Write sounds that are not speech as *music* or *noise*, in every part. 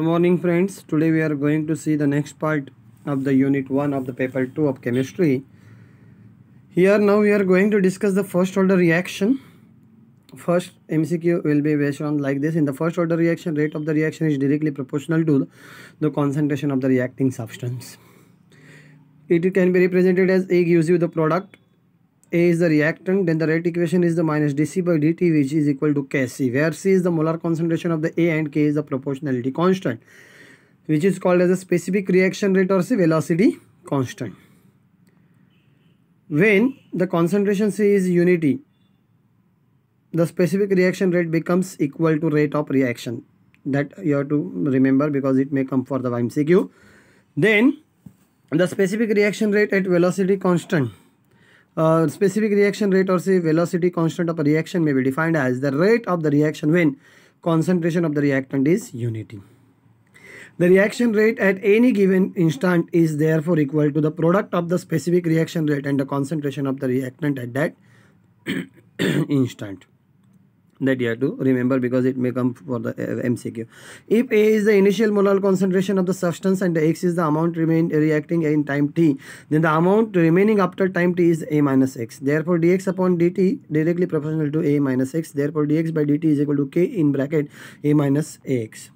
Good morning friends today we are going to see the next part of the unit 1 of the paper 2 of chemistry here now we are going to discuss the first order reaction first mcq will be based on like this in the first order reaction rate of the reaction is directly proportional to the concentration of the reacting substance it can be represented as a gives you the product a is the reactant, then the rate equation is the minus dC by dt which is equal to Kc, where C is the molar concentration of the A and K is the proportionality constant, which is called as a specific reaction rate or C velocity constant. When the concentration C is unity, the specific reaction rate becomes equal to rate of reaction. That you have to remember because it may come for the MCQ. Then the specific reaction rate at velocity constant a uh, specific reaction rate or say velocity constant of a reaction may be defined as the rate of the reaction when concentration of the reactant is unity. The reaction rate at any given instant is therefore equal to the product of the specific reaction rate and the concentration of the reactant at that *coughs* instant that you have to remember because it may come for the uh, MCQ. If A is the initial molar concentration of the substance and X is the amount remain reacting in time t, then the amount remaining after time t is A minus X. Therefore, dx upon dt directly proportional to A minus X. Therefore, dx by dt is equal to K in bracket A minus AX.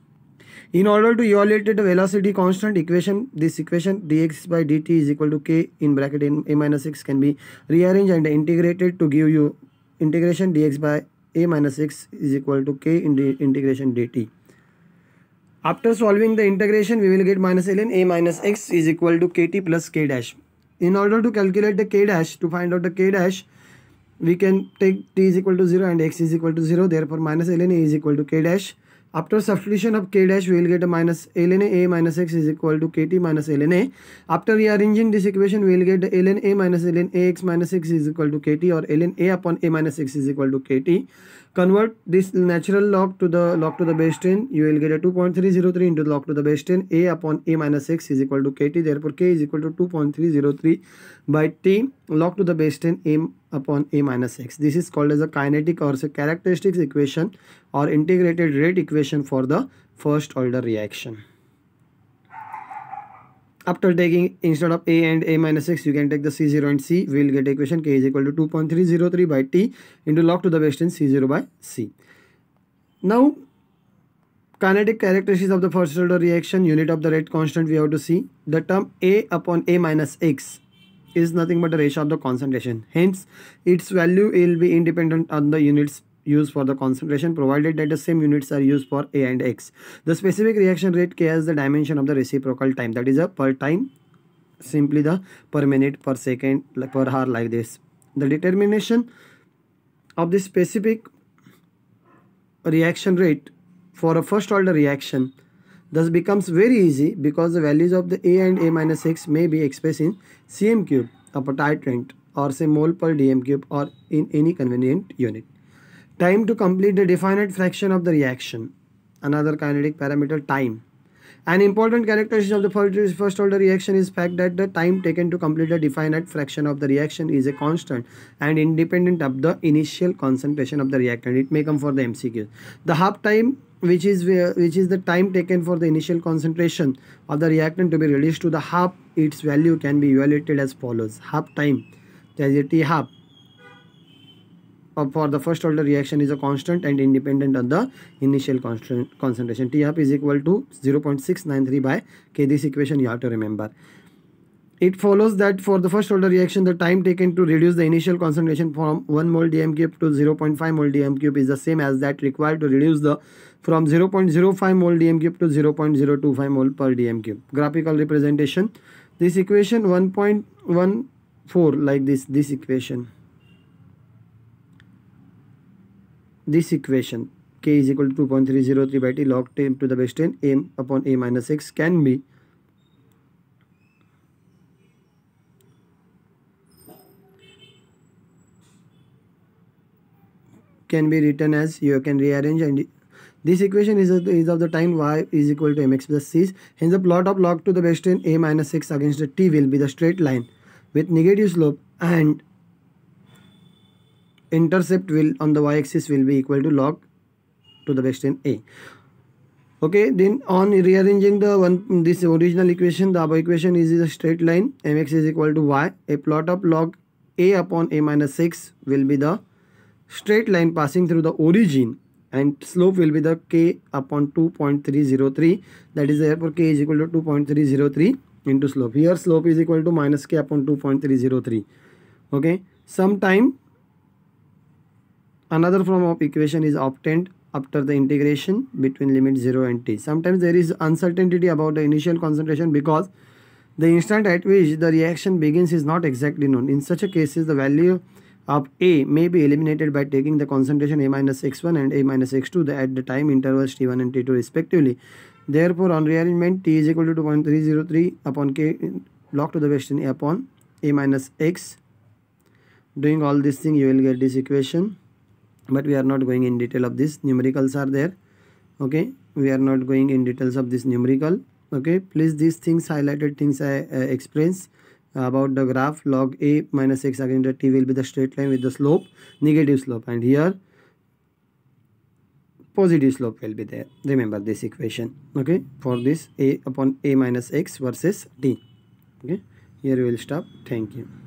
In order to evaluate the velocity constant equation, this equation dx by dt is equal to k in bracket in a minus minus x can be rearranged and integrated to give you integration dx by a minus x is equal to k in integration dt. After solving the integration, we will get minus ln a minus x is equal to kt plus k dash. In order to calculate the k dash, to find out the k dash, we can take t is equal to 0 and x is equal to 0. Therefore, minus ln a is equal to k dash After substitution of k dash we will get a minus ln a minus x is equal to kt minus ln a. After rearranging this equation we will get ln a minus ln ax minus x is equal to kt or ln a upon a minus x is equal to kt. Convert this natural log to the log to the base 10 you will get a 2.303 into log to the base 10 a upon a minus x is equal to kt therefore k is equal to 2.303 by t log to the base 10 m upon a minus x. This is called as a kinetic or say characteristics equation or integrated rate equation for the first order reaction. After taking instead of a and a minus x, you can take the c0 and c. We will get equation k is equal to 2.303 by t into log to the base 10 c0 by c. Now, kinetic characteristics of the first order reaction, unit of the rate constant we have to see. The term a upon a minus x is nothing but the ratio of the concentration. Hence, its value will be independent on the units used for the concentration provided that the same units are used for A and X. The specific reaction rate K has the dimension of the reciprocal time that is a per time simply the per minute per second per hour like this. The determination of the specific reaction rate for a first order reaction Thus becomes very easy because the values of the a and a minus 6 may be expressed in cm cube of titrant or say mole per dm cube or in any convenient unit. Time to complete the definite fraction of the reaction. Another kinetic parameter time. An important characteristic of the first order reaction is fact that the time taken to complete a definite fraction of the reaction is a constant and independent of the initial concentration of the reactant. It may come for the MCQ. The half time which is where, which is the time taken for the initial concentration of the reactant to be released to the half? its value can be evaluated as follows half time that is t half. Uh, for the first order reaction is a constant and independent of the initial concentration. T half is equal to 0.693 by K. This equation you have to remember. It follows that for the first order reaction, the time taken to reduce the initial concentration from 1 mole dm cube to 0.5 mole dm cube is the same as that required to reduce the from 0.05 mole dm cube to 0.025 mole per dm cube. Graphical representation. This equation 1.14 like this, this equation. This equation k is equal to 2.303 by t log 10 to the base 10 m upon a minus x can be can be written as you can rearrange and this equation is, is of the time y is equal to mx plus c. Hence the plot of log to the base 10 a minus 6 against the t will be the straight line with negative slope and intercept will on the y-axis will be equal to log to the base 10 a. Okay, then on rearranging the one this original equation, the above equation is a straight line mx is equal to y. A plot of log a upon a minus 6 will be the straight line passing through the origin and slope will be the k upon 2.303 that is therefore k is equal to 2.303 into slope here slope is equal to minus k upon 2.303 okay sometime another form of equation is obtained after the integration between limit 0 and t sometimes there is uncertainty about the initial concentration because the instant at which the reaction begins is not exactly known in such a cases the value of A may be eliminated by taking the concentration A minus x1 and A minus x2 at the time intervals t1 and t2 respectively. Therefore, on rearrangement, t is equal to 2.303 upon k log to the western A upon A minus x. Doing all this thing, you will get this equation. But we are not going in detail of this. Numericals are there. Okay. We are not going in details of this numerical. Okay. Please, these things highlighted things I uh, about the graph log a minus x again that t will be the straight line with the slope negative slope and here positive slope will be there remember this equation okay for this a upon a minus x versus t okay here we will stop thank you